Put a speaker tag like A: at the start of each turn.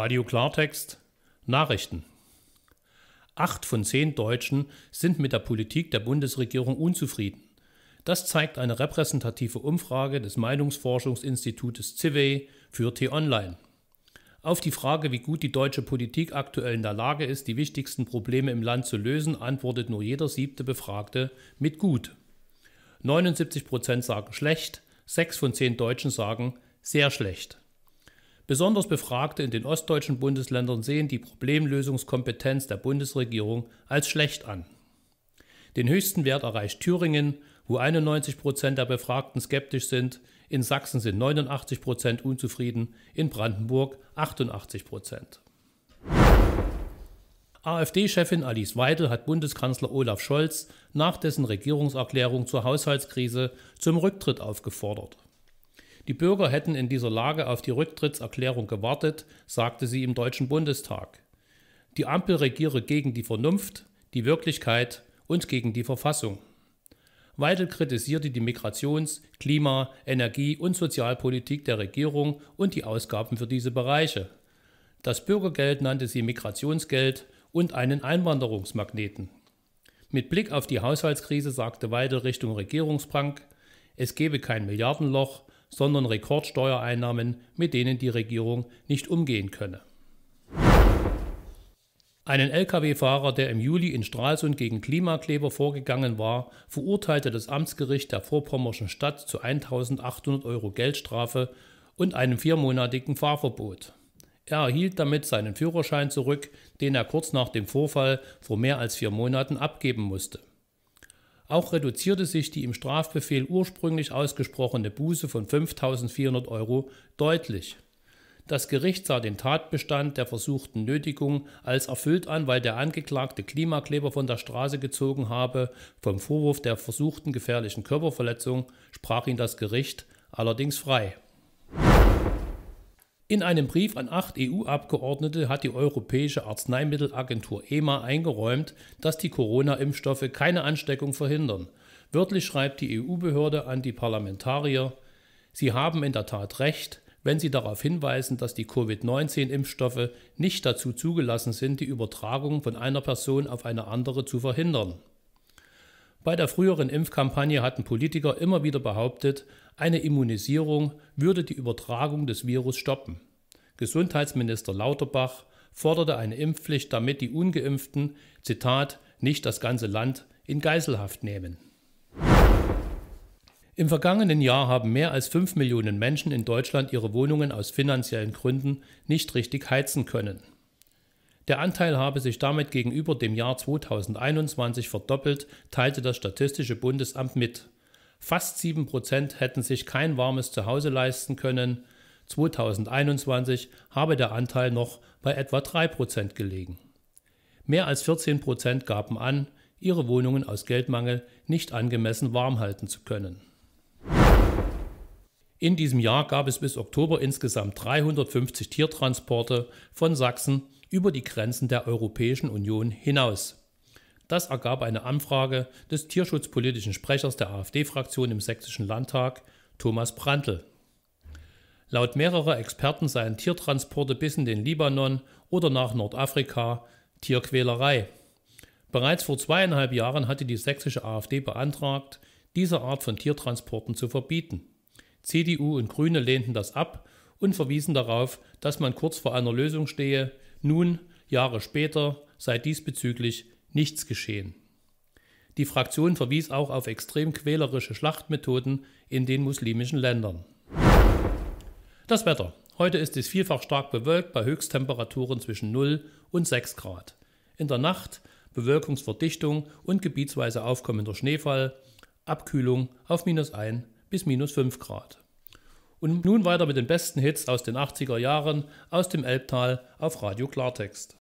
A: Radio Klartext Nachrichten. Acht von zehn Deutschen sind mit der Politik der Bundesregierung unzufrieden. Das zeigt eine repräsentative Umfrage des Meinungsforschungsinstitutes CIVE für T-Online. Auf die Frage, wie gut die deutsche Politik aktuell in der Lage ist, die wichtigsten Probleme im Land zu lösen, antwortet nur jeder siebte Befragte mit gut. 79 Prozent sagen schlecht, sechs von zehn Deutschen sagen sehr schlecht. Besonders Befragte in den ostdeutschen Bundesländern sehen die Problemlösungskompetenz der Bundesregierung als schlecht an. Den höchsten Wert erreicht Thüringen, wo 91 Prozent der Befragten skeptisch sind, in Sachsen sind 89 Prozent unzufrieden, in Brandenburg 88 Prozent. AfD-Chefin Alice Weidel hat Bundeskanzler Olaf Scholz nach dessen Regierungserklärung zur Haushaltskrise zum Rücktritt aufgefordert. Die Bürger hätten in dieser Lage auf die Rücktrittserklärung gewartet, sagte sie im Deutschen Bundestag. Die Ampel regiere gegen die Vernunft, die Wirklichkeit und gegen die Verfassung. Weidel kritisierte die Migrations-, Klima-, Energie- und Sozialpolitik der Regierung und die Ausgaben für diese Bereiche. Das Bürgergeld nannte sie Migrationsgeld und einen Einwanderungsmagneten. Mit Blick auf die Haushaltskrise sagte Weidel Richtung Regierungsbank, es gebe kein Milliardenloch, sondern Rekordsteuereinnahmen, mit denen die Regierung nicht umgehen könne. Einen Lkw-Fahrer, der im Juli in Stralsund gegen Klimakleber vorgegangen war, verurteilte das Amtsgericht der Vorpommerschen Stadt zu 1800 Euro Geldstrafe und einem viermonatigen Fahrverbot. Er erhielt damit seinen Führerschein zurück, den er kurz nach dem Vorfall vor mehr als vier Monaten abgeben musste. Auch reduzierte sich die im Strafbefehl ursprünglich ausgesprochene Buße von 5.400 Euro deutlich. Das Gericht sah den Tatbestand der versuchten Nötigung als erfüllt an, weil der Angeklagte Klimakleber von der Straße gezogen habe. Vom Vorwurf der versuchten gefährlichen Körperverletzung sprach ihn das Gericht allerdings frei. In einem Brief an acht EU-Abgeordnete hat die Europäische Arzneimittelagentur EMA eingeräumt, dass die Corona-Impfstoffe keine Ansteckung verhindern. Wörtlich schreibt die EU-Behörde an die Parlamentarier, sie haben in der Tat recht, wenn sie darauf hinweisen, dass die Covid-19-Impfstoffe nicht dazu zugelassen sind, die Übertragung von einer Person auf eine andere zu verhindern. Bei der früheren Impfkampagne hatten Politiker immer wieder behauptet, eine Immunisierung würde die Übertragung des Virus stoppen. Gesundheitsminister Lauterbach forderte eine Impfpflicht, damit die ungeimpften, Zitat, nicht das ganze Land in Geiselhaft nehmen. Im vergangenen Jahr haben mehr als 5 Millionen Menschen in Deutschland ihre Wohnungen aus finanziellen Gründen nicht richtig heizen können. Der Anteil habe sich damit gegenüber dem Jahr 2021 verdoppelt, teilte das Statistische Bundesamt mit. Fast 7 Prozent hätten sich kein warmes Zuhause leisten können. 2021 habe der Anteil noch bei etwa 3 Prozent gelegen. Mehr als 14 Prozent gaben an, ihre Wohnungen aus Geldmangel nicht angemessen warm halten zu können. In diesem Jahr gab es bis Oktober insgesamt 350 Tiertransporte von Sachsen über die Grenzen der Europäischen Union hinaus. Das ergab eine Anfrage des tierschutzpolitischen Sprechers der AfD-Fraktion im Sächsischen Landtag, Thomas Brandl. Laut mehrerer Experten seien Tiertransporte bis in den Libanon oder nach Nordafrika Tierquälerei. Bereits vor zweieinhalb Jahren hatte die sächsische AfD beantragt, diese Art von Tiertransporten zu verbieten. CDU und Grüne lehnten das ab und verwiesen darauf, dass man kurz vor einer Lösung stehe, nun, Jahre später, sei diesbezüglich nichts geschehen. Die Fraktion verwies auch auf extrem quälerische Schlachtmethoden in den muslimischen Ländern. Das Wetter. Heute ist es vielfach stark bewölkt bei Höchsttemperaturen zwischen 0 und 6 Grad. In der Nacht Bewölkungsverdichtung und gebietsweise aufkommender Schneefall, Abkühlung auf minus 1 bis minus 5 Grad. Und nun weiter mit den besten Hits aus den 80er Jahren aus dem Elbtal auf Radio Klartext.